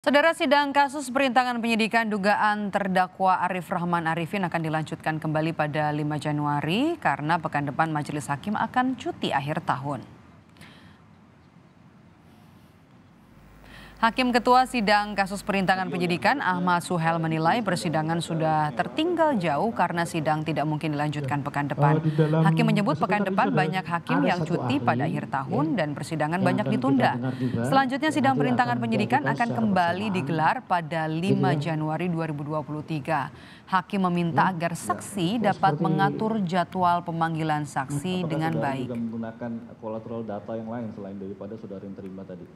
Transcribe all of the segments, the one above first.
Saudara sidang kasus perintangan penyidikan dugaan terdakwa Arif Rahman Arifin akan dilanjutkan kembali pada 5 Januari karena pekan depan majelis hakim akan cuti akhir tahun. Hakim Ketua Sidang Kasus Perintangan Penyidikan Ahmad Suhel menilai persidangan sudah tertinggal jauh karena sidang tidak mungkin dilanjutkan pekan depan. Hakim menyebut pekan depan banyak hakim yang cuti pada akhir tahun dan persidangan banyak ditunda. Selanjutnya sidang perintangan penyidikan akan kembali digelar pada 5 Januari 2023. Hakim meminta ya, agar ya, saksi ya, dapat mengatur jadwal pemanggilan saksi dengan baik. Juga menggunakan kolateral data yang lain selain daripada saudara yang terima tadi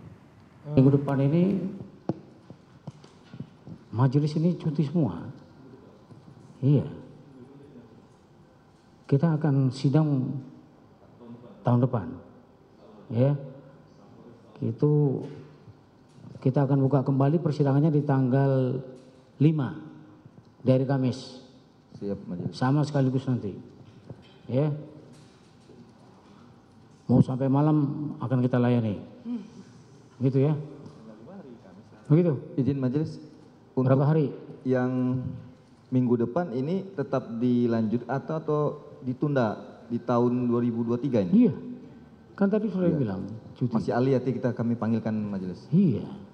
minggu depan ini majelis ini cuti semua iya kita akan sidang tahun depan ya itu kita akan buka kembali persidangannya di tanggal 5 dari Kamis siap majelis sama sekaligus nanti ya mau sampai malam akan kita layani hmm gitu ya begitu izin majelis untuk berapa hari yang minggu depan ini tetap dilanjut atau atau ditunda di tahun 2023 ini iya kan tadi sudah iya. bilang cuti. masih ahli ya kita kami panggilkan majelis iya